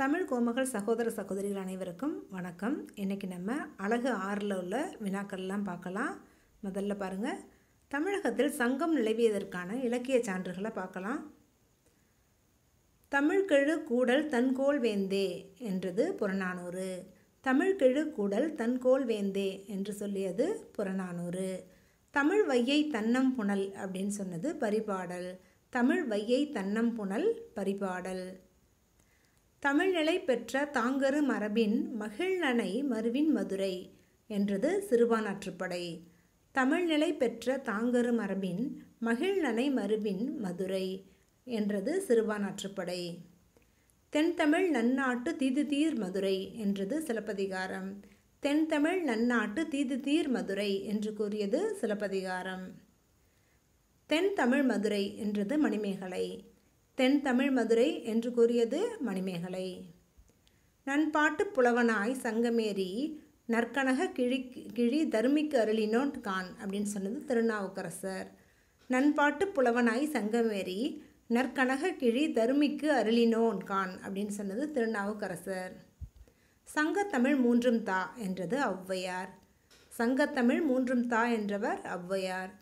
தமிழ் கோமகள் சகோதர சகோதரிகள் அனைவருக்கும் வணக்கம் இன்றைக்கி நம்ம அழகு ஆறில் உள்ள வினாக்கள்லாம் பார்க்கலாம் முதல்ல பாருங்கள் தமிழகத்தில் சங்கம் நிலவியதற்கான இலக்கிய சான்றுகளை பார்க்கலாம் தமிழ்கெழு கூடல் தன்கோல் வேந்தே என்றது புறநானூறு தமிழ்கெழு கூடல் தன்கோல் வேந்தே என்று சொல்லியது புறநானூறு தமிழ் வையை தன்னம் புனல் அப்படின்னு சொன்னது பரிபாடல் தமிழ் வையை தன்னம் புனல் பரிபாடல் தமிழ்நிலை பெற்ற தாங்கரு மரபின் மகிழ்நனை மருவின் மதுரை என்றது சிறுபானாற்றுப்படை தமிழ்நிலை பெற்ற தாங்கரு மரபின் மகிழ்நனை மருவின் மதுரை என்றது சிறுபானாற்றுப்படை தென்தமிழ் நன்னாட்டு தீர் மதுரை என்றது சிலப்பதிகாரம் தென்தமிழ் நன்னாட்டு தீதுதீர் மதுரை என்று கூறியது சிலப்பதிகாரம் தென் தமிழ் மதுரை என்றது மணிமேகலை தென் தமிழ் மதுரை என்று கூறியது மணிமேகலை நண்பாட்டு புலவனாய் சங்கமேரி நற்கனக கிழி கிழி தருமிக்கு அருளினோன் கான் அப்படின்னு சொன்னது திருநாவுக்கரசர் நண்பாட்டு புலவனாய் சங்கமேரி நற்கனக கிழி தருமிக்கு அருளினோன் கான் அப்படின்னு சொன்னது திருநாவுக்கரசர் சங்கத்தமிழ் மூன்றும் தா என்றது ஔவையார் சங்கத்தமிழ் மூன்றும் தா என்றவர் ஔவையார்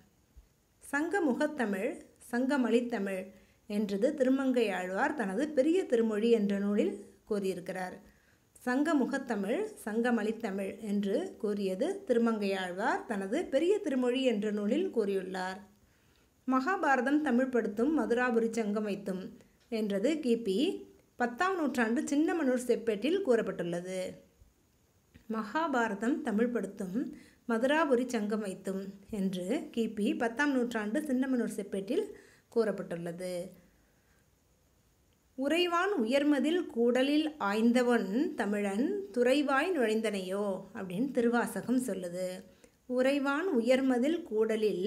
சங்க முகத்தமிழ் சங்கமளித்தமிழ் என்றது திருமங்கை ஆழ்வார் தனது பெரிய திருமொழி என்ற நூலில் கூறியிருக்கிறார் சங்க முகத்தமிழ் சங்கமளித்தமிழ் என்று கூறியது திருமங்கையாழ்வார் தனது பெரிய திருமொழி என்ற நூலில் கூறியுள்ளார் மகாபாரதம் தமிழ் படுத்தும் மதுராபுரி சங்கம் வைத்தும் என்றது கிபி பத்தாம் நூற்றாண்டு சின்னமனூர் செப்பேட்டில் கூறப்பட்டுள்ளது மகாபாரதம் தமிழ் படுத்தும் மதுராபுரி சங்கம் வைத்தும் என்று கிபி பத்தாம் நூற்றாண்டு சின்னமனூர் செப்பேட்டில் கூறப்பட்டுள்ளது உறைவான் உயர்மதில் கூடலில் ஆய்ந்தவன் தமிழன் துறைவாய் நுழைந்தனையோ அப்படின்னு திருவாசகம் சொல்லுது உறைவான் உயர்மதில் கூடலில்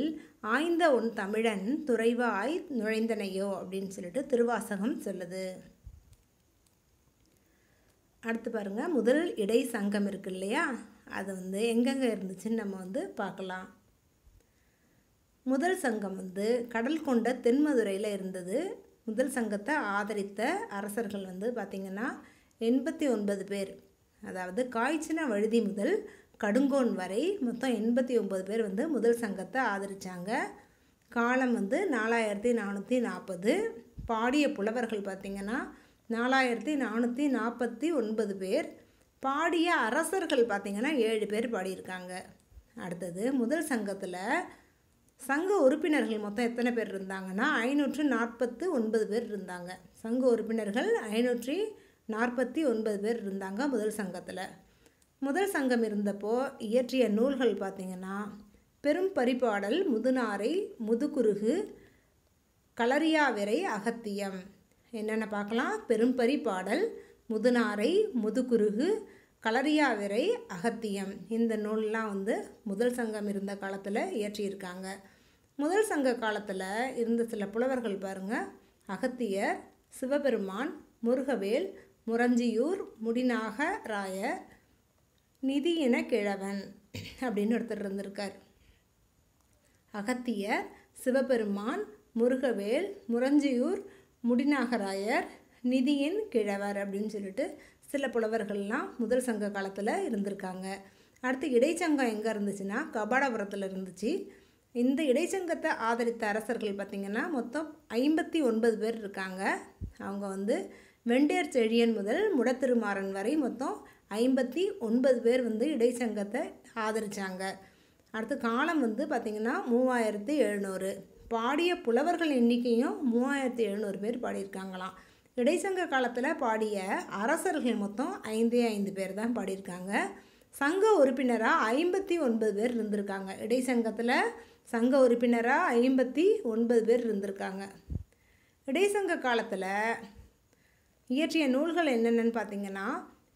ஆய்ந்த உன் தமிழன் துறைவாய் நுழைந்தனையோ அப்படின்னு சொல்லிட்டு திருவாசகம் சொல்லுது அடுத்து பாருங்கள் முதல் இடை சங்கம் இருக்கு இல்லையா அது வந்து எங்கெங்கே இருந்துச்சுன்னு நம்ம வந்து பார்க்கலாம் முதல் சங்கம் வந்து கடல் கொண்ட தென்மதுரையில் இருந்தது முதல் சங்கத்தை ஆதரித்த அரசர்கள் வந்து பார்த்திங்கன்னா எண்பத்தி ஒன்பது பேர் அதாவது காய்ச்சின வழுதி முதல் கடுங்கோன் வரை மொத்தம் எண்பத்தி ஒம்பது பேர் வந்து முதல் சங்கத்தை ஆதரித்தாங்க காலம் வந்து நாலாயிரத்தி நானூற்றி நாற்பது பாடிய புலவர்கள் பார்த்திங்கன்னா நாலாயிரத்தி நானூற்றி நாற்பத்தி ஒன்பது பேர் பாடிய அரசர்கள் பார்த்திங்கன்னா ஏழு பேர் பாடியிருக்காங்க அடுத்தது முதல் சங்கத்தில் சங்க உறுப்பினர்கள் மொத்தம் எத்தனை பேர் இருந்தாங்கன்னா ஐநூற்று நாற்பத்து ஒன்பது பேர் இருந்தாங்க சங்க உறுப்பினர்கள் ஐநூற்றி நாற்பத்தி ஒன்பது பேர் இருந்தாங்க முதல் சங்கத்தில் முதல் சங்கம் இருந்தப்போ இயற்றிய நூல்கள் பார்த்திங்கன்னா பெரும் பரிபாடல் முதுநாரை முதுகுருகு களரியாவிரை அகத்தியம் என்னென்ன பார்க்கலாம் பெரும் பரிபாடல் முதுநாரை முதுகுருகு களரியாவிரை அகத்தியம் இந்த நூல்லாம் வந்து முதல் சங்கம் இருந்த காலத்தில் இயற்றியிருக்காங்க முதல் சங்க காலத்தில் இருந்த சில புலவர்கள் பாருங்கள் அகத்தியர் சிவபெருமான் முருகவேல் முரஞ்சியூர் முடிநாக ராயர் நிதியின கிழவன் அப்படின்னு ஒருத்தர் இருந்திருக்கார் அகத்தியர் சிவபெருமான் முருகவேல் முரஞ்சியூர் முடிநாகராயர் நிதியின் கிழவர் அப்படின்னு சொல்லிட்டு சில புலவர்கள்லாம் முதல் சங்க காலத்தில் இருந்திருக்காங்க அடுத்து இடைச்சங்கம் எங்கே இருந்துச்சுன்னா கபாடபுரத்தில் இருந்துச்சு இந்த இடைச்சங்கத்தை ஆதரித்த அரசர்கள் பார்த்திங்கன்னா மொத்தம் ஐம்பத்தி ஒன்பது பேர் இருக்காங்க அவங்க வந்து வெண்டியர் செழியன் முதல் முடத்திருமாறன் வரை மொத்தம் ஐம்பத்தி ஒன்பது பேர் வந்து இடைச்சங்கத்தை ஆதரித்தாங்க அடுத்து காலம் வந்து பார்த்திங்கன்னா மூவாயிரத்து எழுநூறு பாடிய புலவர்கள் எண்ணிக்கையும் மூவாயிரத்து எழுநூறு பேர் பாடியிருக்காங்களாம் இடைச்சங்க காலத்தில் பாடிய அரசர்கள் மொத்தம் ஐந்தே ஐந்து பேர் தான் பாடியிருக்காங்க சங்க உறுப்பினராக ஐம்பத்தி ஒன்பது பேர் இருந்திருக்காங்க இடைச்சங்கத்தில் சங்க உறுப்பினராக ஐம்பத்தி ஒன்பது பேர் இருந்திருக்காங்க இடைசங்க காலத்தில் இயற்றிய நூல்கள் என்னென்னு பார்த்தீங்கன்னா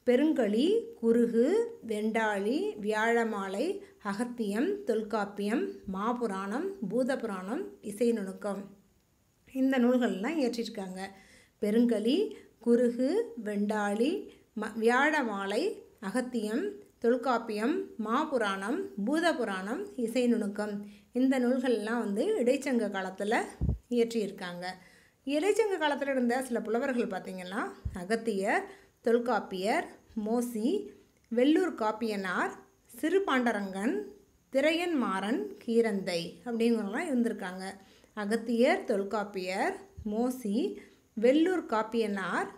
பெருங்களி குருகு வெண்டாளி வியாழமாலை அகத்தியம் தொல்காப்பியம் மாபுராணம் பூதபுராணம் இசை நுணுக்கம் இந்த நூல்கள்லாம் இயற்றிருக்காங்க பெருங்களி குருகு வெண்டாளி ம வியாழமாலை அகத்தியம் தொல்காப்பியம் மாபுராணம் பூதபுராணம் இசை நுணுக்கம் இந்த நூல்கள்லாம் வந்து இடைச்சங்க காலத்தில் இயற்றியிருக்காங்க இடைச்சங்க காலத்தில் இருந்த சில புலவர்கள் பார்த்திங்கன்னா அகத்தியர் தொல்காப்பியர் மோசி வெள்ளூர் காப்பியனார் சிறுபாண்டரங்கன் திரையன் மாறன் கீரந்தை அப்படிங்கிறவங்களாம் இருந்திருக்காங்க அகத்தியர் தொல்காப்பியர் மோசி வெள்ளூர் காப்பியனார்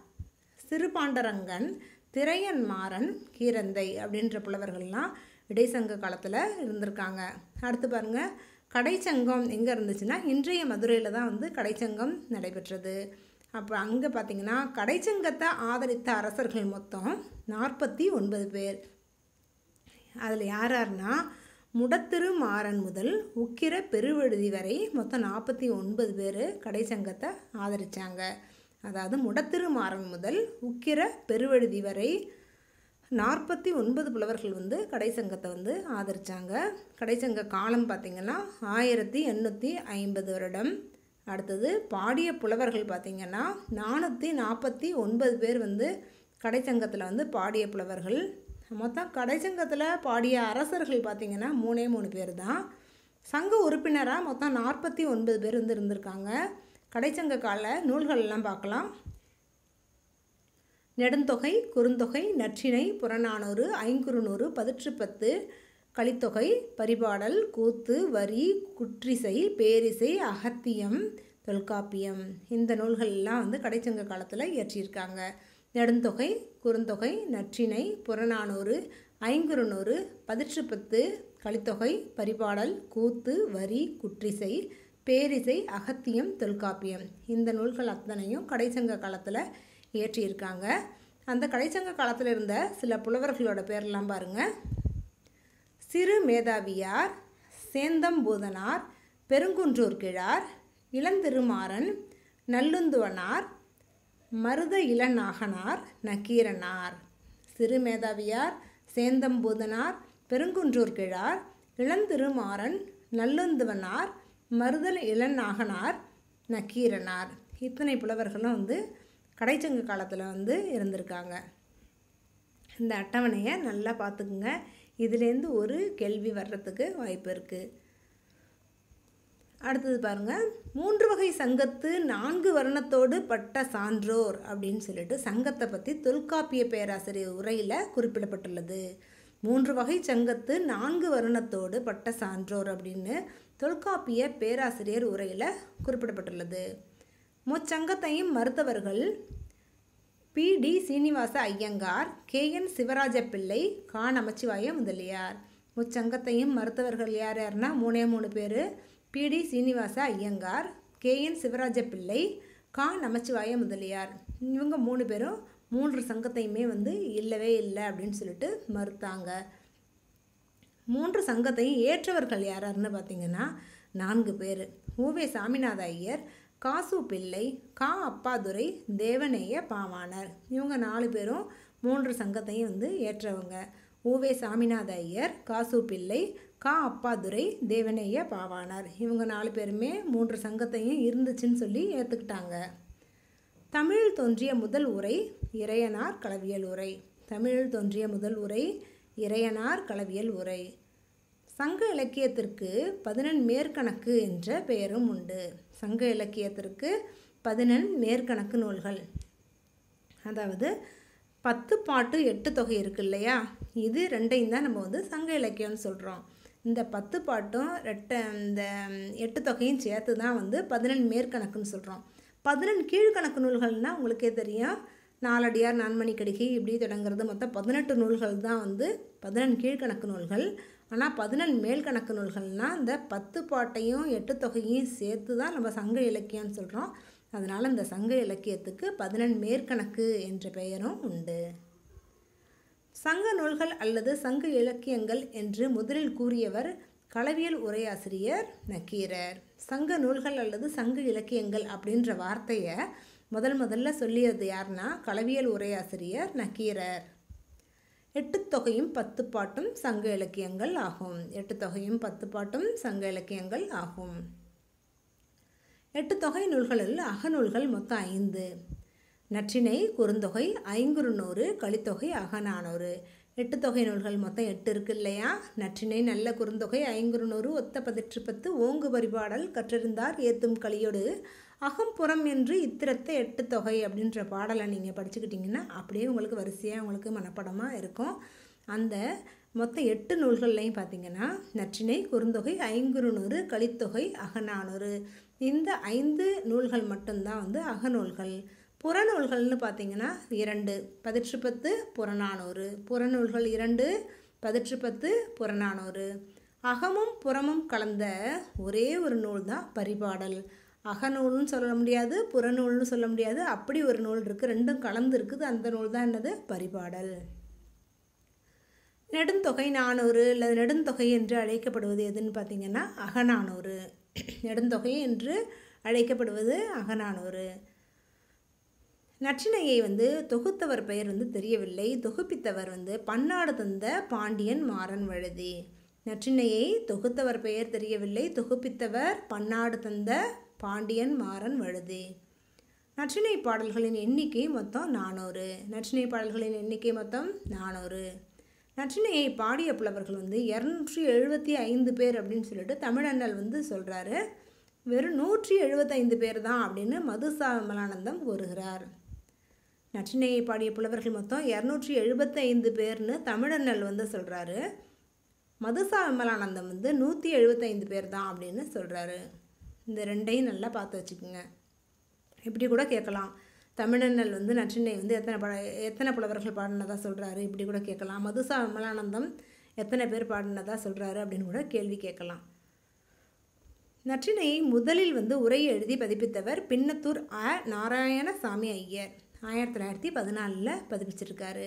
சிறுபாண்டரங்கன் திரையன் மாறன் கீரந்தை அப்படின்ற புலவர்கள்லாம் இடைச்சங்க காலத்தில் இருந்திருக்காங்க அடுத்து பாருங்கள் கடைச்சங்கம் எங்கே இருந்துச்சுன்னா இன்றைய மதுரையில் தான் வந்து கடைச்சங்கம் நடைபெற்றது அப்போ அங்கே பார்த்திங்கன்னா கடைச்சங்கத்தை ஆதரித்த அரசர்கள் மொத்தம் நாற்பத்தி ஒன்பது பேர் அதில் யார் யாருன்னா முடத்திரு மாறன் முதல் உக்கிர பெருவெழுதி வரை மொத்தம் நாற்பத்தி ஒன்பது பேர் கடைச்சங்கத்தை ஆதரித்தாங்க அதாவது முடத்திரு மாறன் முதல் உக்கிர பெருவெழுதி வரை நாற்பத்தி ஒன்பது புலவர்கள் வந்து கடைசங்கத்தை வந்து ஆதரித்தாங்க கடை சங்க காலம் பார்த்திங்கன்னா ஆயிரத்தி எண்ணூற்றி ஐம்பது வருடம் அடுத்தது பாடிய புலவர்கள் பார்த்திங்கன்னா நானூற்றி நாற்பத்தி ஒன்பது பேர் வந்து சங்கத்தில் வந்து பாடிய புலவர்கள் மொத்தம் சங்கத்தில் பாடிய அரசர்கள் பார்த்திங்கன்னா மூணே மூணு பேர் தான் சங்க உறுப்பினராக மொத்தம் நாற்பத்தி ஒன்பது பேர் வந்து இருந்திருக்காங்க கடைச்சங்க கால நூல்கள்லாம் பார்க்கலாம் நெடுந்தொகை குறுந்தொகை நற்றினை புறநானூறு ஐங்குறுநூறு பதிற்றுப்பத்து கலித்தொகை பரிபாடல் கூத்து வரி குற்றிசை பேரிசை அகத்தியம் தொல்காப்பியம் இந்த நூல்கள்லாம் வந்து கடைச்சங்க காலத்தில் இயற்றியிருக்காங்க நெடுந்தொகை குறுந்தொகை நற்றினை புறநானூறு ஐங்குறுநூறு பதிற்றுப்பத்து கலித்தொகை பரிபாடல் கூத்து வரி குற்றிசை பேரிசை அகத்தியம் தொல்காப்பியம் இந்த நூல்கள் அத்தனையும் கடைச்சங்க காலத்தில் இயற்றியிருக்காங்க அந்த கலைச்சங்க காலத்தில் இருந்த சில புலவர்களோட பேரெல்லாம் பாருங்கள் சிறு மேதாவியார் சேந்தம்பூதனார் பெருங்குன்றூர் கிழார் இளந்திருமாறன் நல்லுந்துவனார் மருத இளநாகனார் நக்கீரனார் சிறு மேதாவியார் சேந்தம்பூதனார் பெருங்குன்றூர் கிழார் இளந்திருமாறன் நல்லுந்துவனார் மருதல் இளநாகனார் நக்கீரனார் இத்தனை புலவர்களும் வந்து கடைச்சங்கு காலத்தில் வந்து இருந்திருக்காங்க இந்த அட்டவணையை நல்லா பார்த்துக்குங்க இதுலேருந்து ஒரு கேள்வி வர்றதுக்கு வாய்ப்பு இருக்குது அடுத்தது பாருங்கள் மூன்று வகை சங்கத்து நான்கு வர்ணத்தோடு பட்ட சான்றோர் அப்படின்னு சொல்லிட்டு சங்கத்தை பற்றி தொல்காப்பிய பேராசிரியர் உரையில் குறிப்பிடப்பட்டுள்ளது மூன்று வகை சங்கத்து நான்கு வருணத்தோடு பட்ட சான்றோர் அப்படின்னு தொல்காப்பிய பேராசிரியர் உரையில் குறிப்பிடப்பட்டுள்ளது முச்சங்கத்தையும் மருத்துவர்கள் P T Srinivasa Iyengar K N Sivaraja Pillai கா நமச்சிவாய முதலியார் முச்சங்கத்தையும் மருத்துவர்கள் யார் யாருன்னா மூணே மூணு பேர் P T Srinivasa Iyengar K N Sivaraja Pillai கா நமச்சிவாய முதலியார் இவங்க மூணு பேரும் மூன்று சங்கத்தையுமே வந்து இல்லவே இல்லை அப்படின்னு சொல்லிட்டு மறுத்தாங்க மூன்று சங்கத்தையும் ஏற்றவர்கள் யாராருன்னு பார்த்தீங்கன்னா நான்கு பேர் ஊவே சாமிநாத ஐயர் காசு பிள்ளை கா அப்பாதுரை தேவநேய பாவாணர் இவங்க நாலு பேரும் மூன்று சங்கத்தையும் வந்து ஏற்றவங்க ஊவே சாமிநாத ஐயர் காசு பிள்ளை கா அப்பாதுரை தேவநேய பாவாணர் இவங்க நாலு பேருமே மூன்று சங்கத்தையும் இருந்துச்சுன்னு சொல்லி ஏற்றுக்கிட்டாங்க தமிழில் தோன்றிய முதல் உரை இறையனார் களவியல் உரை தமிழில் தோன்றிய முதல் உரை இறையனார் களவியல் உரை சங்க இலக்கியத்திற்கு பதினெண் மேற்கணக்கு என்ற பெயரும் உண்டு சங்க இலக்கியத்திற்கு பதினெண் மேற்கணக்கு நூல்கள் அதாவது பத்து பாட்டு எட்டு தொகை இருக்கு இல்லையா இது ரெண்டையும் தான் நம்ம வந்து சங்க இலக்கியம்னு சொல்கிறோம் இந்த பத்து பாட்டும் ரெட்டை இந்த எட்டு தொகையும் சேர்த்து தான் வந்து பதினெண் மேற்கணக்குன்னு சொல்கிறோம் பதினெண் கீழ்கணக்கு நூல்கள்னால் உங்களுக்கே தெரியும் நாலடியார் நான்மணி கடிகை இப்படி தொடங்குறது மொத்தம் பதினெட்டு நூல்கள் தான் வந்து பதினெண் கீழ்கணக்கு நூல்கள் ஆனால் பதினெண் மேல் கணக்கு நூல்கள்னால் இந்த பத்து பாட்டையும் எட்டு தொகையும் சேர்த்து தான் நம்ம சங்க இலக்கியம்னு சொல்கிறோம் அதனால் இந்த சங்க இலக்கியத்துக்கு பதினெண் மேற்கணக்கு என்ற பெயரும் உண்டு சங்க நூல்கள் அல்லது சங்க இலக்கியங்கள் என்று முதலில் கூறியவர் களவியல் உரையாசிரியர் நக்கீரர் சங்க நூல்கள் அல்லது சங்க இலக்கியங்கள் அப்படின்ற வார்த்தையை முதல் முதல்ல சொல்லியது யாருன்னா களவியல் உரையாசிரியர் நக்கீரர் எட்டுத்தொகையும் பத்து பாட்டும் சங்க இலக்கியங்கள் ஆகும் எட்டுத்தொகையும் பத்து பாட்டும் சங்க இலக்கியங்கள் ஆகும் எட்டு தொகை நூல்களில் அகநூல்கள் மொத்தம் ஐந்து நற்றினை குறுந்தொகை ஐங்குறுநூறு கலித்தொகை அகநானூறு எட்டு தொகை நூல்கள் மொத்தம் எட்டு இருக்கு இல்லையா நற்றினை நல்ல குறுந்தொகை ஐங்குறுநூறு ஒத்த பதிற்று பத்து ஓங்கு பரிபாடல் கற்றிருந்தார் ஏத்தும் களியோடு அகம்புறம் என்று இத்திரத்தை எட்டு தொகை அப்படின்ற பாடலை நீங்கள் படிச்சுக்கிட்டிங்கன்னா அப்படியே உங்களுக்கு வரிசையாக உங்களுக்கு மனப்படமாக இருக்கும் அந்த மொத்தம் எட்டு நூல்கள்லையும் பார்த்திங்கன்னா நற்றினை குறுந்தொகை ஐங்குறுநூறு கழித்தொகை அகநானூறு இந்த ஐந்து நூல்கள் மட்டும்தான் வந்து அகநூல்கள் புறநூல்கள்னு பார்த்திங்கன்னா இரண்டு பதிற்று பத்து புறநானூறு புறநூல்கள் இரண்டு பதிற்று பத்து புறநானூறு அகமும் புறமும் கலந்த ஒரே ஒரு நூல் தான் பரிபாடல் அகநூல்னு சொல்ல முடியாது புறநூல்னு சொல்ல முடியாது அப்படி ஒரு நூல் இருக்குது ரெண்டும் கலந்து இருக்குது அந்த நூல் தான் என்னது பரிபாடல் நெடுந்தொகை நானூறு இல்லை நெடுந்தொகை என்று அழைக்கப்படுவது எதுன்னு பார்த்திங்கன்னா அகநானூறு நெடுந்தொகை என்று அழைக்கப்படுவது அகநானூறு நற்றினையை வந்து தொகுத்தவர் பெயர் வந்து தெரியவில்லை தொகுப்பித்தவர் வந்து பன்னாடு தந்த பாண்டியன் மாறன் வழுதி நற்றினையை தொகுத்தவர் பெயர் தெரியவில்லை தொகுப்பித்தவர் பன்னாடு தந்த பாண்டியன் மாறன் வழுதி நற்றினை பாடல்களின் எண்ணிக்கை மொத்தம் நானூறு நற்றினை பாடல்களின் எண்ணிக்கை மொத்தம் நானூறு நற்றினையை பாடிய புலவர்கள் வந்து இரநூற்றி எழுபத்தி ஐந்து பேர் அப்படின்னு சொல்லிட்டு தமிழண்ணல் வந்து சொல்கிறாரு வெறும் நூற்றி எழுபத்தைந்து பேர் தான் அப்படின்னு மதுசா விமலானந்தம் கூறுகிறார் நச்சினையை பாடிய புலவர்கள் மொத்தம் இரநூற்றி எழுபத்தைந்து பேர்னு தமிழண்ணல் வந்து சொல்கிறாரு மதுசா விமலானந்தம் வந்து நூற்றி எழுபத்தைந்து பேர் தான் அப்படின்னு சொல்கிறாரு இந்த ரெண்டையும் நல்லா பார்த்து வச்சுக்கோங்க இப்படி கூட கேட்கலாம் தமிழண்ணல் வந்து நற்றினை வந்து எத்தனை பட எத்தனை புலவர்கள் பாடினதாக சொல்கிறாரு இப்படி கூட கேட்கலாம் மதுசா விமலானந்தம் எத்தனை பேர் பாடினதாக சொல்கிறாரு அப்படின்னு கூட கேள்வி கேட்கலாம் நற்றினையை முதலில் வந்து உரை எழுதி பதிப்பித்தவர் பின்னத்தூர் ஆ நாராயணசாமி ஐயர் ஆயிரத்தி தொள்ளாயிரத்தி பதினாலில் பதிப்பிச்சிருக்காரு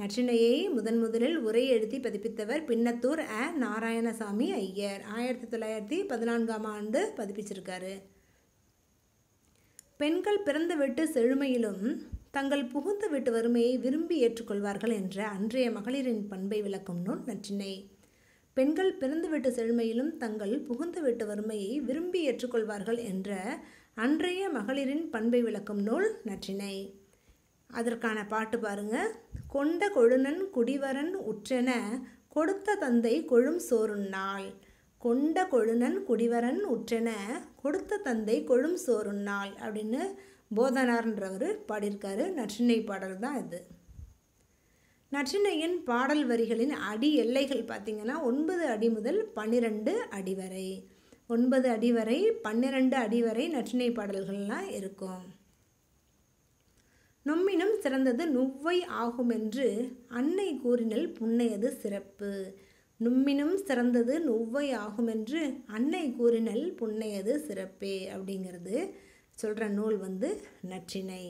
நற்றினையை முதன் முதலில் உரை எழுதி பதிப்பித்தவர் பின்னத்தூர் அ நாராயணசாமி ஐயர் ஆயிரத்தி தொள்ளாயிரத்தி பதினான்காம் ஆண்டு பதிப்பிச்சிருக்காரு பெண்கள் பிறந்த விட்டு செழுமையிலும் தங்கள் புகுந்த வீட்டு வறுமையை விரும்பி ஏற்றுக்கொள்வார்கள் என்ற அன்றைய மகளிரின் பண்பை விளக்கும் நூல் நற்றினை பெண்கள் பிறந்த வீட்டு செழுமையிலும் தங்கள் புகுந்த வீட்டு வறுமையை விரும்பி ஏற்றுக்கொள்வார்கள் என்ற அன்றைய மகளிரின் பண்பை விளக்கும் நூல் நற்றினை அதற்கான பாட்டு பாருங்க கொண்ட கொழுனன் குடிவரன் உற்றென கொடுத்த தந்தை கொழும் சோறுன்னாள் கொண்ட கொழுனன் குடிவரன் உற்றென கொடுத்த தந்தை கொழும் சோறுன்னாள் அப்படின்னு போதனார்ன்றவர் பாடியிருக்காரு நற்றினை பாடல் தான் இது நற்றினையின் பாடல் வரிகளின் அடி எல்லைகள் பார்த்திங்கன்னா ஒன்பது அடி முதல் பன்னிரெண்டு அடி வரை ஒன்பது அடி வரை பன்னிரெண்டு அடி வரை நற்றினை பாடல்கள்லாம் இருக்கும் நும்மினும் சிறந்தது நுவ்வை ஆகுமென்று அன்னை கூறினல் புன்னையது சிறப்பு நும்மினும் சிறந்தது நுவ்வை ஆகுமென்று அன்னை கூறினல் புன்னையது சிறப்பே அப்படிங்கிறது சொல்கிற நூல் வந்து நற்றினை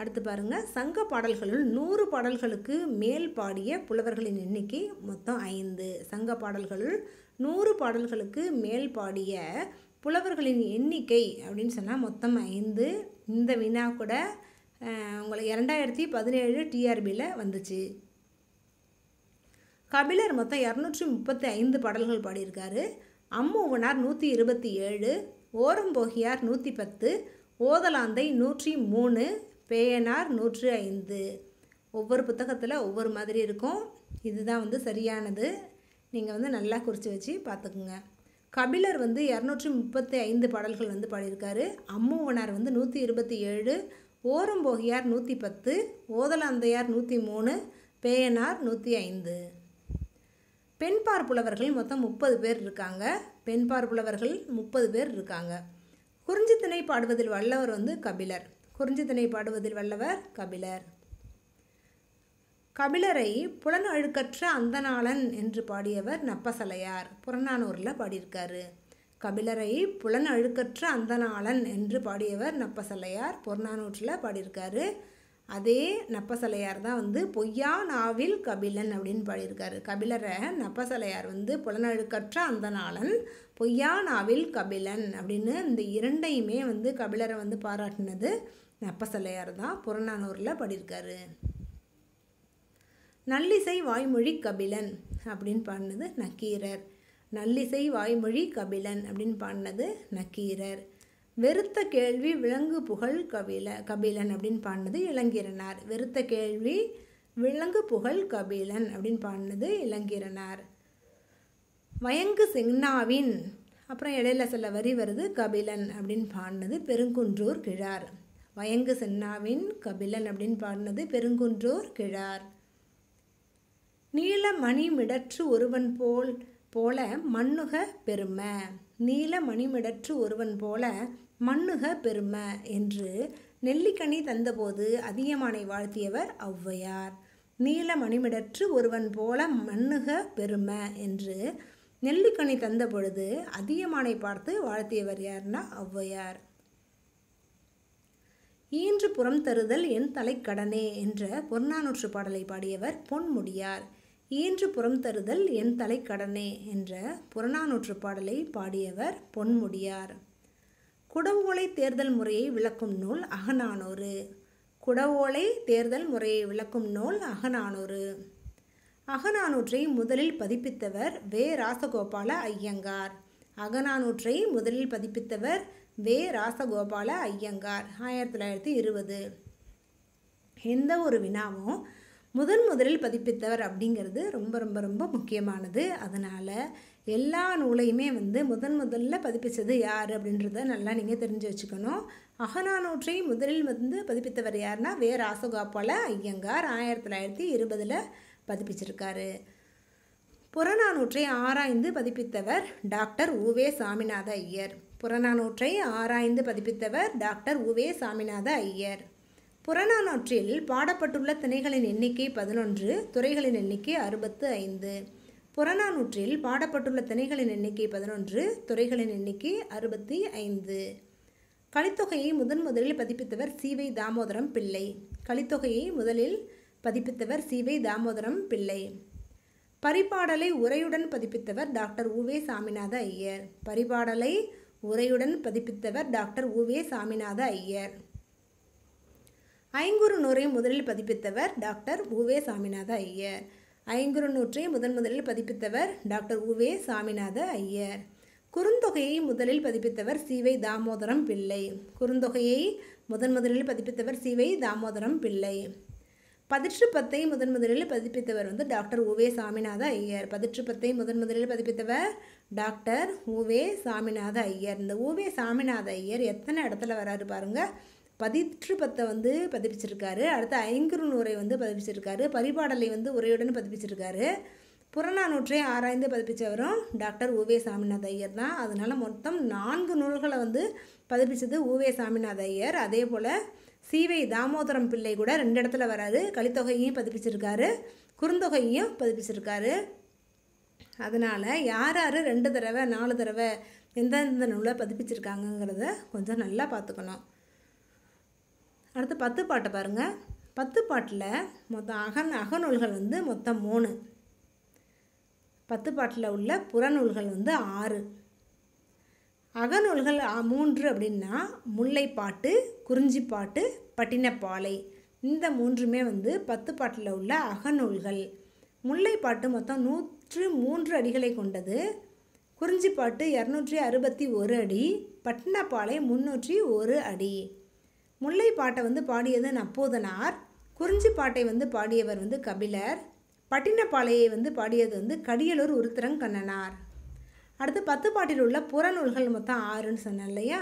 அடுத்து பாருங்கள் சங்க பாடல்களுள் நூறு பாடல்களுக்கு மேல் பாடிய புலவர்களின் எண்ணிக்கை மொத்தம் ஐந்து சங்க பாடல்களுள் நூறு பாடல்களுக்கு மேல் பாடிய புலவர்களின் எண்ணிக்கை அப்படின்னு சொன்னால் மொத்தம் ஐந்து இந்த வினா கூட உங்களுக்கு இரண்டாயிரத்தி பதினேழு டிஆர்பியில் வந்துச்சு கபிலர் மொத்தம் இரநூற்றி முப்பத்தி ஐந்து பாடல்கள் பாடியிருக்காரு அம்மூவனார் நூற்றி இருபத்தி ஏழு ஓரம்போகியார் நூற்றி பத்து ஓதலாந்தை நூற்றி மூணு பேயனார் நூற்று ஐந்து ஒவ்வொரு புத்தகத்தில் ஒவ்வொரு மாதிரி இருக்கும் இதுதான் வந்து சரியானது நீங்கள் வந்து நல்லா குறித்து வச்சு பார்த்துக்குங்க கபிலர் வந்து இரநூற்றி முப்பத்தி ஐந்து பாடல்கள் வந்து பாடியிருக்காரு அம்முவனார் வந்து நூற்றி இருபத்தி ஏழு ஓரம்போகியார் நூற்றி பத்து ஓதலாந்தையார் நூற்றி மூணு பேயனார் நூற்றி ஐந்து பெண் பார்ப்புலவர்கள் மொத்தம் முப்பது பேர் இருக்காங்க பெண் பார்ப்புலவர்கள் முப்பது பேர் இருக்காங்க குறிஞ்சித்திணை பாடுவதில் வல்லவர் வந்து கபிலர் குறிஞ்சித்திணை பாடுவதில் வல்லவர் கபிலர் கபிலரை புலன் அழுக்கற்ற அந்தநாளன் என்று பாடியவர் நப்பசலையார் புறநானூரில் பாடியிருக்காரு கபிலரை புலன் அழுக்கற்ற அந்தநாளன் என்று பாடியவர் நப்பசலையார் புறநானூற்றில் பாடியிருக்காரு அதே நப்பசலையார் தான் வந்து பொய்யா நாவில் கபிலன் அப்படின்னு பாடியிருக்காரு கபிலரை நப்பசலையார் வந்து புலனழுக்கற்ற அந்தநாளன் பொய்யா நாவில் கபிலன் அப்படின்னு இந்த இரண்டையுமே வந்து கபிலரை வந்து பாராட்டினது நப்பசலையார் தான் புறநானூரில் பாடியிருக்காரு நல்லிசை வாய்மொழி கபிலன் அப்படின்னு பாடினது நக்கீரர் நல்லிசை வாய்மொழி கபிலன் அப்படின்னு பாடினது நக்கீரர் வெறுத்த கேள்வி விலங்கு புகழ் கபில கபிலன் அப்படின்னு பாடினது இளங்கிரனார் வெறுத்த கேள்வி விலங்கு புகழ் கபிலன் அப்படின்னு பாடினது இளங்கிரனார் வயங்கு சிங்னாவின் அப்புறம் இடையில சில வரி வருது கபிலன் அப்படின்னு பாடினது பெருங்குன்றூர் கிழார் வயங்கு சென்னாவின் கபிலன் அப்படின்னு பாடினது பெருங்குன்றூர் கிழார் நீல மணிமிடற்று ஒருவன் போல் போல மண்ணுக பெருமை நீல மணிமிடற்று ஒருவன் போல மண்ணுக பெருமை என்று நெல்லிக்கனி தந்தபோது அதிகமானை வாழ்த்தியவர் ஔவையார் மணிமிடற்று ஒருவன் போல மண்ணுக பெருமை என்று நெல்லிக்கனி தந்த பொழுது அதிகமானை பார்த்து வாழ்த்தியவர் யார்னா ஔவையார் ஈன்று புறம் தருதல் என் தலைக்கடனே என்ற பொன்னானூற்று பாடலை பாடியவர் பொன்முடியார் ஈன்று புறம் தருதல் என் தலைக்கடனே என்ற புறநானூற்று பாடலை பாடியவர் பொன்முடியார் குடவோலை தேர்தல் முறையை விளக்கும் நூல் அகநானூறு குடவோலை தேர்தல் முறையை விளக்கும் நூல் அகநானூறு அகநானூற்றை முதலில் பதிப்பித்தவர் வே ராசகோபால ஐயங்கார் அகநானூற்றை முதலில் பதிப்பித்தவர் வே ராசகோபால ஐயங்கார் ஆயிரத்தி தொள்ளாயிரத்தி இருபது எந்த ஒரு வினாவும் முதன் முதலில் பதிப்பித்தவர் அப்படிங்கிறது ரொம்ப ரொம்ப ரொம்ப முக்கியமானது அதனால் எல்லா நூலையுமே வந்து முதன் முதல்ல பதிப்பித்தது யார் அப்படின்றத நல்லா நீங்கள் தெரிஞ்சு வச்சுக்கணும் அகநானூற்றை முதலில் வந்து பதிப்பித்தவர் யாருன்னா வே ராசகோபால ஐயங்கார் ஆயிரத்தி தொள்ளாயிரத்தி இருபதில் பதிப்பிச்சிருக்காரு புறநானூற்றை ஆராய்ந்து பதிப்பித்தவர் டாக்டர் உவே சாமிநாத ஐயர் புறநானூற்றை ஆராய்ந்து பதிப்பித்தவர் டாக்டர் உவே சாமிநாத ஐயர் புறநானூற்றில் பாடப்பட்டுள்ள திணைகளின் எண்ணிக்கை பதினொன்று துறைகளின் எண்ணிக்கை அறுபத்து ஐந்து புறநானூற்றில் பாடப்பட்டுள்ள திணைகளின் எண்ணிக்கை பதினொன்று துறைகளின் எண்ணிக்கை அறுபத்தி ஐந்து கலித்தொகையை முதன் முதலில் பதிப்பித்தவர் சிவை தாமோதரம் பிள்ளை கலித்தொகையை முதலில் பதிப்பித்தவர் சிவை தாமோதரம் பிள்ளை பரிபாடலை உரையுடன் பதிப்பித்தவர் டாக்டர் உவே சாமிநாத ஐயர் பரிபாடலை உரையுடன் பதிப்பித்தவர் டாக்டர் உவே சாமிநாத ஐயர் ஐங்குறு நூறையும் முதலில் பதிப்பித்தவர் டாக்டர் உவே சாமிநாத ஐயர் ஐங்குறு நூற்றை முதன் முதலில் பதிப்பித்தவர் டாக்டர் உவே சாமிநாத ஐயர் குறுந்தொகையை முதலில் பதிப்பித்தவர் சிவை தாமோதரம் பிள்ளை குறுந்தொகையை முதன் முதலில் பதிப்பித்தவர் சிவை தாமோதரம் பிள்ளை பதிற்று பத்தை முதன் முதலில் பதிப்பித்தவர் வந்து டாக்டர் உவே சாமிநாத ஐயர் பதிற்று பத்தை முதன் முதலில் பதிப்பித்தவர் டாக்டர் உவே சாமிநாத ஐயர் இந்த உவே சாமிநாத ஐயர் எத்தனை இடத்துல வராரு பாருங்கள் பதிற்று பத்தை வந்து பதிப்பிச்சிருக்காரு அடுத்து ஐங்குறு நூறை வந்து பதிப்பிச்சிருக்காரு பரிபாடலை வந்து உரையுடன் பதிப்பிச்சிருக்காரு புறநானூற்றை ஆராய்ந்து பதிப்பித்தவரும் டாக்டர் ஊவே சாமிநாத ஐயர் தான் அதனால் மொத்தம் நான்கு நூல்களை வந்து பதிப்பித்தது ஊவே சாமிநாத ஐயர் அதே போல் சீவை தாமோதரம் பிள்ளை கூட ரெண்டு இடத்துல வராது கலித்தொகையும் பதிப்பிச்சிருக்காரு குறுந்தொகையும் பதிப்பிச்சிருக்காரு அதனால் யார் யார் ரெண்டு தடவை நாலு தடவை எந்தெந்த நூலை பதிப்பிச்சிருக்காங்கங்கிறத கொஞ்சம் நல்லா பார்த்துக்கணும் அடுத்து பத்து பாட்டை பாருங்கள் பத்து பாட்டில் மொத்தம் அகன் அகநூல்கள் வந்து மொத்தம் மூணு பத்து பாட்டில் உள்ள புறநூல்கள் வந்து ஆறு அகநூல்கள் மூன்று அப்படின்னா முல்லைப்பாட்டு குறிஞ்சிப்பாட்டு பட்டினப்பாலை இந்த மூன்றுமே வந்து பத்து பாட்டில் உள்ள அகநூல்கள் முல்லைப்பாட்டு மொத்தம் நூற்று மூன்று அடிகளை கொண்டது குறிஞ்சிப்பாட்டு இரநூற்றி அறுபத்தி ஒரு அடி பட்டினப்பாலை முன்னூற்றி ஒரு அடி முல்லை பாட்டை வந்து பாடியது நப்போதனார் குறிஞ்சி பாட்டை வந்து பாடியவர் வந்து கபிலர் பட்டினப்பாளையை வந்து பாடியது வந்து கடியலூர் உருத்திரங்கண்ணனார் அடுத்து பத்து பாட்டில் உள்ள புறநூல்கள் மொத்தம் ஆறுன்னு சொன்னேன் இல்லையா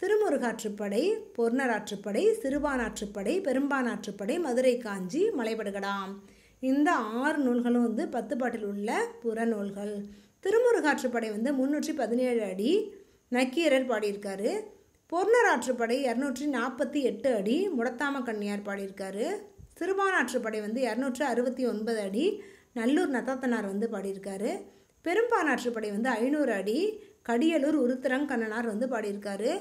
திருமுருகாற்றுப்படை பொர்ணராற்றுப்படை சிறுபானாற்றுப்படை பெரும்பானாற்றுப்படை மதுரை காஞ்சி மலைபடுகடாம் இந்த ஆறு நூல்களும் வந்து பத்து பாட்டில் உள்ள புறநூல்கள் திருமுருகாற்றுப்படை வந்து முன்னூற்றி பதினேழு அடி நக்கீரர் பாடியிருக்காரு பொருளராற்றுப்படை இரநூற்றி நாற்பத்தி எட்டு அடி முடத்தாம கண்ணியார் பாடியிருக்காரு சிறுபானாற்றுப்படை வந்து இரநூற்றி அறுபத்தி ஒன்பது அடி நல்லூர் நத்தாத்தனார் வந்து பாடியிருக்காரு பெரும்பானாற்றுப்படை வந்து ஐநூறு அடி கடியலூர் உருத்திரங்கண்ணனார் வந்து பாடியிருக்காரு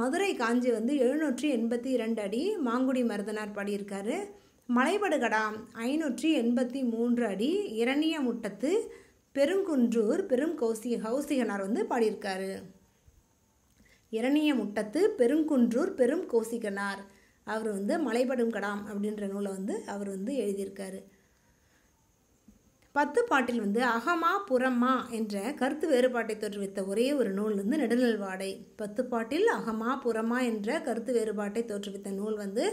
மதுரை காஞ்சி வந்து எழுநூற்றி எண்பத்தி இரண்டு அடி மாங்குடி மருதனார் பாடியிருக்காரு மலைபடுகடாம் ஐநூற்றி எண்பத்தி மூன்று அடி இரணிய முட்டத்து பெருங்குன்றூர் பெரும் கௌசி வந்து பாடியிருக்காரு இரணிய முட்டத்து பெருங்குன்றூர் பெரும் கோசிகனார் அவர் வந்து மலைபடும் கடாம் அப்படின்ற நூலை வந்து அவர் வந்து எழுதியிருக்காரு பத்து பாட்டில் வந்து அகமா புறம்மா என்ற கருத்து வேறுபாட்டை தோற்றுவித்த ஒரே ஒரு நூல் வந்து நெடுநல்வாடை பத்து பாட்டில் அகமா புறமா என்ற கருத்து வேறுபாட்டை தோற்றுவித்த நூல் வந்து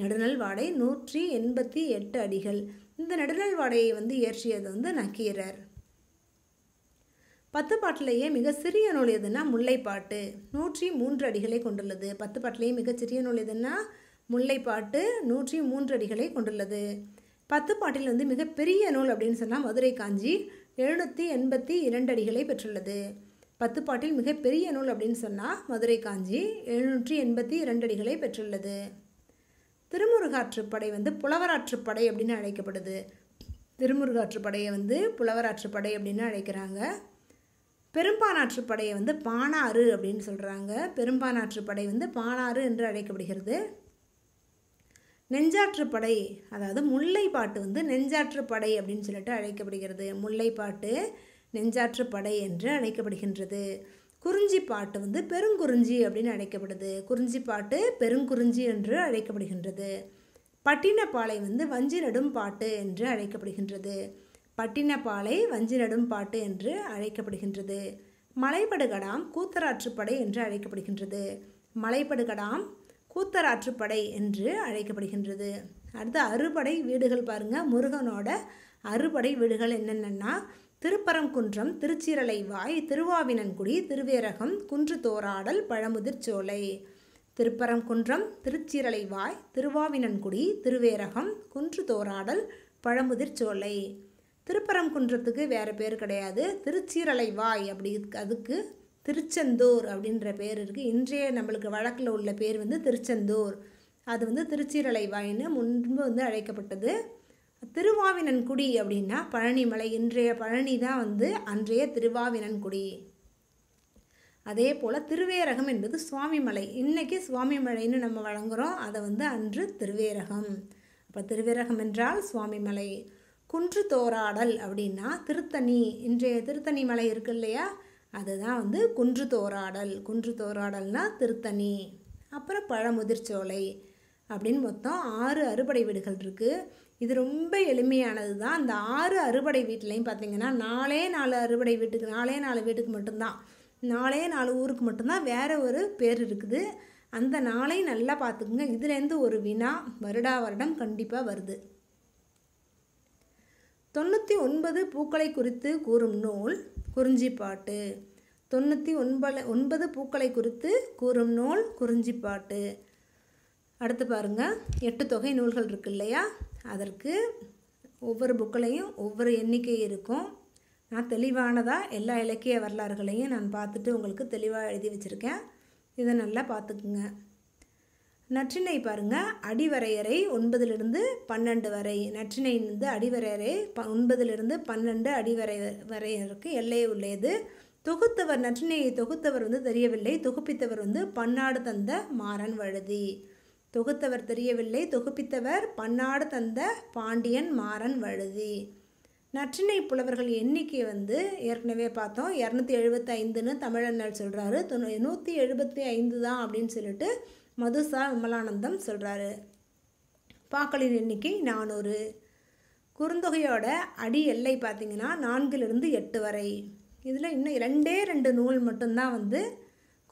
நெடுநல்வாடை நூற்றி எண்பத்தி எட்டு அடிகள் இந்த நெடுநல்வாடையை வந்து இயற்றியது வந்து நக்கீரர் பத்து பாட்டிலேயே மிக சிறிய நூல் எதுன்னா முல்லைப்பாட்டு நூற்றி மூன்று அடிகளை கொண்டுள்ளது பத்து பாட்டிலேயே மிக சிறிய நூல் எதுன்னா முல்லைப்பாட்டு நூற்றி மூன்று அடிகளை கொண்டுள்ளது பத்து பாட்டில் வந்து மிகப்பெரிய நூல் அப்படின்னு சொன்னால் மதுரை காஞ்சி எழுநூற்றி எண்பத்தி இரண்டு அடிகளை பெற்றுள்ளது பத்து பாட்டில் மிகப்பெரிய நூல் அப்படின்னு சொன்னால் மதுரை காஞ்சி எழுநூற்றி எண்பத்தி இரண்டு அடிகளை பெற்றுள்ளது திருமுருகாற்றுப்படை வந்து புலவராற்றுப்படை அப்படின்னு அழைக்கப்படுது திருமுருகாற்றுப்படையை வந்து புலவராற்றுப்படை அப்படின்னு அழைக்கிறாங்க பெரும்பானாற்று படையை வந்து பானாறு அப்படின்னு சொல்கிறாங்க பெரும்பானாற்று படை வந்து பானாறு என்று அழைக்கப்படுகிறது நெஞ்சாற்று படை அதாவது முல்லைப்பாட்டு வந்து நெஞ்சாற்று படை அப்படின்னு சொல்லிட்டு அழைக்கப்படுகிறது முல்லைப்பாட்டு நெஞ்சாற்று படை என்று அழைக்கப்படுகின்றது குறிஞ்சி பாட்டு வந்து பெருங்குறிஞ்சி அப்படின்னு அழைக்கப்படுது குறிஞ்சி பாட்டு பெருங்குறிஞ்சி என்று அழைக்கப்படுகின்றது பட்டினப்பாலை வந்து வஞ்சி நடும் பாட்டு என்று அழைக்கப்படுகின்றது பட்டினப்பாலை வஞ்சி நடும் பாட்டு என்று அழைக்கப்படுகின்றது மலைப்படுகடாம் கூத்தராற்றுப்படை என்று அழைக்கப்படுகின்றது மலைப்படுகடாம் கூத்தராற்றுப்படை என்று அழைக்கப்படுகின்றது அடுத்து அறுபடை வீடுகள் பாருங்கள் முருகனோட அறுபடை வீடுகள் என்னென்னா திருப்பரங்குன்றம் வாய் திருவாவினன்குடி திருவேரகம் குன்று தோராடல் பழமுதிர்ச்சோலை திருப்பரங்குன்றம் வாய் திருவாவினன்குடி திருவேரகம் குன்று தோராடல் பழமுதிர்ச்சோலை திருப்பரங்குன்றத்துக்கு வேறு பேர் கிடையாது திருச்சீரலைவாய் அப்படி அதுக்கு திருச்செந்தூர் அப்படின்ற பேர் இருக்குது இன்றைய நம்மளுக்கு வழக்கில் உள்ள பேர் வந்து திருச்செந்தூர் அது வந்து திருச்சீரலைவாய்னு முன்பு வந்து அழைக்கப்பட்டது திருவாவினன்குடி அப்படின்னா பழனிமலை இன்றைய பழனி தான் வந்து அன்றைய திருவாவினன்குடி அதே போல் திருவேரகம் என்பது சுவாமிமலை இன்றைக்கி சுவாமிமலைன்னு நம்ம வழங்குகிறோம் அதை வந்து அன்று திருவேரகம் அப்போ திருவேரகம் என்றால் சுவாமிமலை குன்று தோராடல் அப்படின்னா திருத்தணி இன்றைய திருத்தணி மலை இருக்கு இல்லையா அதுதான் வந்து குன்று தோராடல் குன்று தோராடல்னா திருத்தணி அப்புறம் பழமுதிர்ச்சோலை அப்படின்னு மொத்தம் ஆறு அறுபடை வீடுகள் இருக்குது இது ரொம்ப எளிமையானது தான் இந்த ஆறு அறுபடை வீட்டிலையும் பார்த்தீங்கன்னா நாலே நாலு அறுபடை வீட்டுக்கு நாலே நாலு வீட்டுக்கு மட்டும்தான் நாலே நாலு ஊருக்கு மட்டும்தான் வேறு ஒரு பேர் இருக்குது அந்த நாளையும் நல்லா பார்த்துக்குங்க இதுலேருந்து ஒரு வினா வருடா வருடம் கண்டிப்பாக வருது தொண்ணூற்றி ஒன்பது பூக்களை குறித்து கூறும் நூல் குறிஞ்சி பாட்டு தொண்ணூற்றி ஒன்பது ஒன்பது பூக்களை குறித்து கூறும் நூல் குறிஞ்சி பாட்டு அடுத்து பாருங்கள் எட்டு தொகை நூல்கள் இருக்கு இல்லையா அதற்கு ஒவ்வொரு புக்கிலையும் ஒவ்வொரு எண்ணிக்கை இருக்கும் நான் தெளிவானதாக எல்லா இலக்கிய வரலாறுகளையும் நான் பார்த்துட்டு உங்களுக்கு தெளிவாக எழுதி வச்சுருக்கேன் இதை நல்லா பார்த்துக்குங்க நற்றினை பாருங்கள் அடிவரையறை ஒன்பதுலேருந்து பன்னெண்டு வரை வந்து அடிவரையறை ப ஒன்பதுலேருந்து பன்னெண்டு அடிவரை வரையறைக்கு எல்லையே உள்ளது தொகுத்தவர் நற்றினையை தொகுத்தவர் வந்து தெரியவில்லை தொகுப்பித்தவர் வந்து பன்னாடு தந்த மாறன் வழுதி தொகுத்தவர் தெரியவில்லை தொகுப்பித்தவர் பன்னாடு தந்த பாண்டியன் மாறன் வழுதி நற்றினை புலவர்கள் எண்ணிக்கை வந்து ஏற்கனவே பார்த்தோம் இரநூத்தி எழுபத்தி ஐந்துன்னு தமிழண்ணல் சொல்கிறாரு தொண்ணூ நூற்றி எழுபத்தி ஐந்து தான் அப்படின்னு சொல்லிட்டு மதுசா விமலானந்தம் சொல்கிறாரு பாக்களின் எண்ணிக்கை நானூறு குறுந்தொகையோட அடி எல்லை பார்த்திங்கன்னா நான்கிலிருந்து எட்டு வரை இதில் இன்னும் ரெண்டே ரெண்டு நூல் மட்டும்தான் வந்து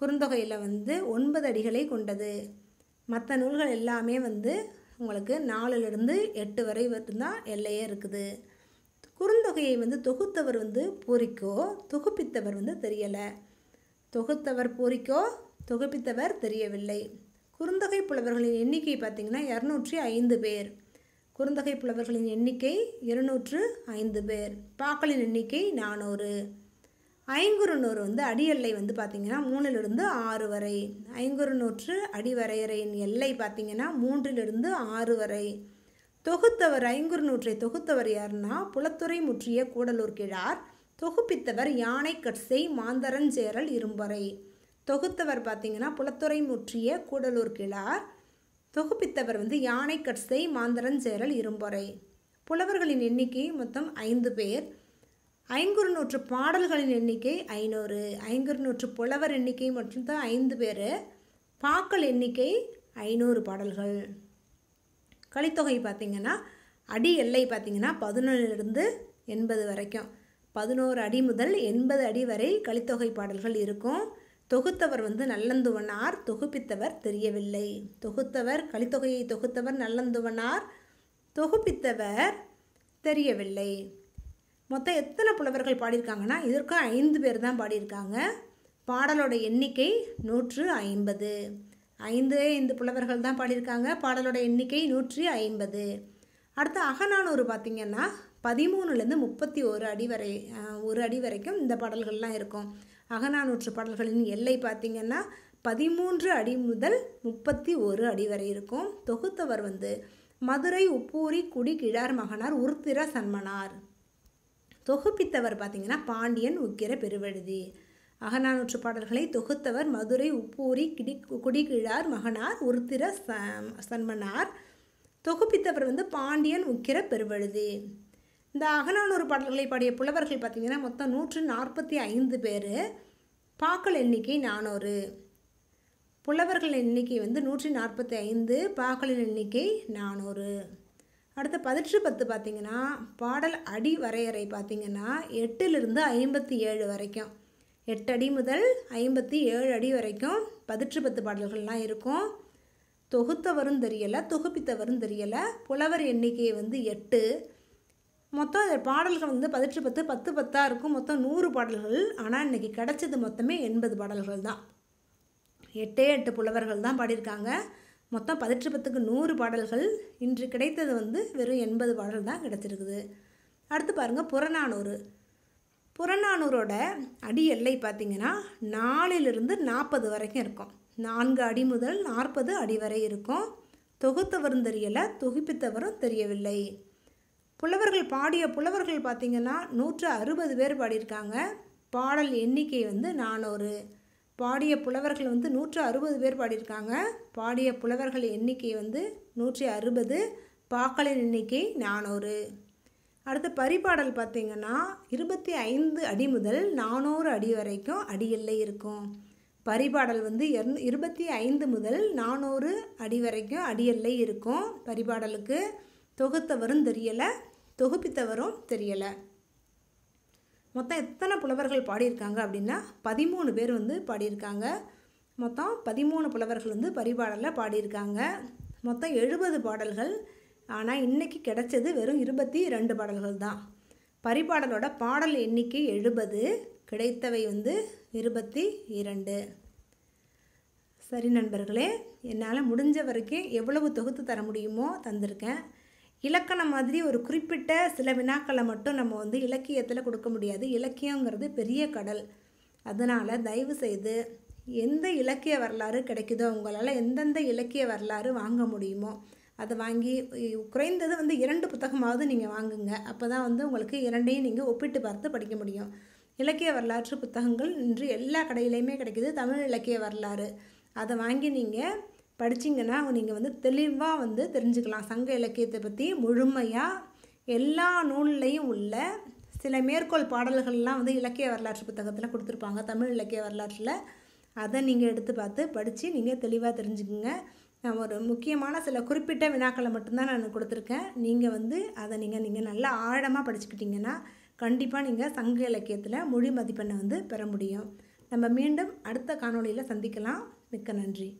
குறுந்தொகையில் வந்து ஒன்பது அடிகளை கொண்டது மற்ற நூல்கள் எல்லாமே வந்து உங்களுக்கு நாலுலேருந்து எட்டு வரை மட்டும்தான் எல்லையே இருக்குது குறுந்தொகையை வந்து தொகுத்தவர் வந்து பூரிக்கோ தொகுப்பித்தவர் வந்து தெரியலை தொகுத்தவர் பூரிக்கோ தொகுப்பித்தவர் தெரியவில்லை குறுந்தகை புலவர்களின் எண்ணிக்கை பார்த்திங்கன்னா இரநூற்றி ஐந்து பேர் குறுந்தகை புலவர்களின் எண்ணிக்கை இருநூற்று ஐந்து பேர் பாக்களின் எண்ணிக்கை நானூறு ஐங்குறுநூறு வந்து அடி எல்லை வந்து பார்த்திங்கன்னா மூணிலிருந்து ஆறு வரை ஐங்குறுநூற்று அடிவரையறையின் எல்லை பார்த்திங்கன்னா மூன்றிலிருந்து ஆறு வரை தொகுத்தவர் ஐங்குறுநூற்றை தொகுத்தவர் யார்னா புலத்துறை முற்றிய கூடலூர் கிழார் தொகுப்பித்தவர் யானை கட்சை மாந்தரஞ்சேரல் இரும்பறை தொகுத்தவர் பார்த்தீங்கன்னா புலத்துறை முற்றிய கூடலூர் கிழார் தொகுப்பித்தவர் வந்து யானை கட்சை மாந்தரன் சேரல் இரும்பொறை புலவர்களின் எண்ணிக்கை மொத்தம் ஐந்து பேர் நூற்று பாடல்களின் எண்ணிக்கை ஐநூறு நூற்று புலவர் எண்ணிக்கை மட்டும்தான் ஐந்து பேர் பாக்கள் எண்ணிக்கை ஐநூறு பாடல்கள் கலித்தொகை பார்த்திங்கன்னா அடி எல்லை பார்த்திங்கன்னா பதினொன்றுலேருந்து எண்பது வரைக்கும் பதினோரு அடி முதல் எண்பது அடி வரை கலித்தொகை பாடல்கள் இருக்கும் தொகுத்தவர் வந்து நல்லந்துவனார் தொகுப்பித்தவர் தெரியவில்லை தொகுத்தவர் கலித்தொகையை தொகுத்தவர் நல்லந்துவனார் தொகுப்பித்தவர் தெரியவில்லை மொத்தம் எத்தனை புலவர்கள் பாடியிருக்காங்கன்னா இதற்கு ஐந்து பேர் தான் பாடியிருக்காங்க பாடலோட எண்ணிக்கை நூற்று ஐம்பது ஐந்து ஐந்து புலவர்கள் தான் பாடியிருக்காங்க பாடலோட எண்ணிக்கை நூற்றி ஐம்பது அடுத்து அகநானூறு பார்த்திங்கன்னா பதிமூணுலேருந்து முப்பத்தி ஒரு அடி வரை ஒரு அடி வரைக்கும் இந்த பாடல்கள்லாம் இருக்கும் அகநானூற்று பாடல்களின் எல்லை பார்த்திங்கன்னா பதிமூன்று அடி முதல் முப்பத்தி ஒரு அடி வரை இருக்கும் தொகுத்தவர் வந்து மதுரை உப்பூரி குடி கிழார் மகனார் உருத்திர சன்மனார் தொகுப்பித்தவர் பார்த்திங்கன்னா பாண்டியன் உக்கிர பெருவழுதி அகநானூற்று பாடல்களை தொகுத்தவர் மதுரை உப்பூரி கிடி குடிகிழார் மகனார் உருத்திர ச சன்மனார் தொகுப்பித்தவர் வந்து பாண்டியன் உக்கிர பெருவழுதி இந்த அகநானூறு பாடல்களை பாடிய புலவர்கள் பார்த்திங்கன்னா மொத்தம் நூற்று நாற்பத்தி ஐந்து பேர் பாக்கள் எண்ணிக்கை நானூறு புலவர்கள் எண்ணிக்கை வந்து நூற்றி நாற்பத்தி ஐந்து பாக்களின் எண்ணிக்கை நானூறு அடுத்த பதிற்று பத்து பார்த்திங்கன்னா பாடல் அடி வரையறை பார்த்திங்கன்னா எட்டிலிருந்து ஐம்பத்தி ஏழு வரைக்கும் எட்டு அடி முதல் ஐம்பத்தி ஏழு அடி வரைக்கும் பதிற்று பத்து பாடல்கள்லாம் இருக்கும் தொகுத்தவரும் தெரியலை தொகுப்பித்தவரும் தெரியலை புலவர் எண்ணிக்கை வந்து எட்டு மொத்தம் பாடல்கள் வந்து பதிற்று பத்து பத்து பத்தாக இருக்கும் மொத்தம் நூறு பாடல்கள் ஆனால் இன்றைக்கி கிடச்சது மொத்தமே எண்பது பாடல்கள் தான் எட்டே எட்டு புலவர்கள் தான் பாடியிருக்காங்க மொத்தம் பதிற்று பத்துக்கு நூறு பாடல்கள் இன்று கிடைத்தது வந்து வெறும் எண்பது பாடல் தான் கிடச்சிருக்குது அடுத்து பாருங்கள் புறநானூறு புறநானூரோட அடி எல்லை பார்த்திங்கன்னா நாலிலிருந்து நாற்பது வரைக்கும் இருக்கும் நான்கு அடி முதல் நாற்பது அடி வரை இருக்கும் தொகுத்தவரும் தெரியலை தொகுப்பித்தவரும் தெரியவில்லை புலவர்கள் பாடிய புலவர்கள் பார்த்திங்கன்னா நூற்று அறுபது பேர் பாடியிருக்காங்க பாடல் எண்ணிக்கை வந்து நானூறு பாடிய புலவர்கள் வந்து நூற்று அறுபது பேர் பாடியிருக்காங்க பாடிய புலவர்கள் எண்ணிக்கை வந்து நூற்றி அறுபது பாக்களின் எண்ணிக்கை நானூறு அடுத்து பரிபாடல் பார்த்திங்கன்னா இருபத்தி ஐந்து அடி முதல் நானூறு அடி வரைக்கும் அடியில்லை இருக்கும் பரிபாடல் வந்து இருபத்தி ஐந்து முதல் நானூறு அடி வரைக்கும் அடியல்லை இருக்கும் பரிபாடலுக்கு தொகுத்தவரும் தெரியலை தொகுப்பித்தவரும் தெரியலை மொத்தம் எத்தனை புலவர்கள் பாடியிருக்காங்க அப்படின்னா பதிமூணு பேர் வந்து பாடியிருக்காங்க மொத்தம் பதிமூணு புலவர்கள் வந்து பரிபாடலில் பாடியிருக்காங்க மொத்தம் எழுபது பாடல்கள் ஆனால் இன்றைக்கி கிடச்சது வெறும் இருபத்தி ரெண்டு பாடல்கள் தான் பரிபாடலோட பாடல் எண்ணிக்கை எழுபது கிடைத்தவை வந்து இருபத்தி இரண்டு சரி நண்பர்களே என்னால் முடிஞ்ச வரைக்கும் எவ்வளவு தொகுத்து தர முடியுமோ தந்திருக்கேன் இலக்கணம் மாதிரி ஒரு குறிப்பிட்ட சில வினாக்களை மட்டும் நம்ம வந்து இலக்கியத்தில் கொடுக்க முடியாது இலக்கியங்கிறது பெரிய கடல் அதனால் தயவு செய்து எந்த இலக்கிய வரலாறு கிடைக்குதோ உங்களால் எந்தெந்த இலக்கிய வரலாறு வாங்க முடியுமோ அதை வாங்கி குறைந்தது வந்து இரண்டு புத்தகமாவது நீங்கள் வாங்குங்க அப்போ தான் வந்து உங்களுக்கு இரண்டையும் நீங்கள் ஒப்பிட்டு பார்த்து படிக்க முடியும் இலக்கிய வரலாற்று புத்தகங்கள் இன்று எல்லா கடையிலையுமே கிடைக்கிது தமிழ் இலக்கிய வரலாறு அதை வாங்கி நீங்கள் படிச்சிங்கன்னா நீங்கள் வந்து தெளிவாக வந்து தெரிஞ்சுக்கலாம் சங்க இலக்கியத்தை பற்றி முழுமையாக எல்லா நூல்லையும் உள்ள சில மேற்கோள் பாடல்கள்லாம் வந்து இலக்கிய வரலாற்று புத்தகத்தில் கொடுத்துருப்பாங்க தமிழ் இலக்கிய வரலாற்றில் அதை நீங்கள் எடுத்து பார்த்து படித்து நீங்கள் தெளிவாக தெரிஞ்சுக்குங்க நான் ஒரு முக்கியமான சில குறிப்பிட்ட வினாக்களை மட்டும்தான் நான் கொடுத்துருக்கேன் நீங்கள் வந்து அதை நீங்கள் நீங்கள் நல்லா ஆழமாக படிச்சுக்கிட்டிங்கன்னா கண்டிப்பாக நீங்கள் சங்க இலக்கியத்தில் மொழி மதிப்பெண்ணை வந்து பெற முடியும் நம்ம மீண்டும் அடுத்த காணொலியில் சந்திக்கலாம் மிக்க நன்றி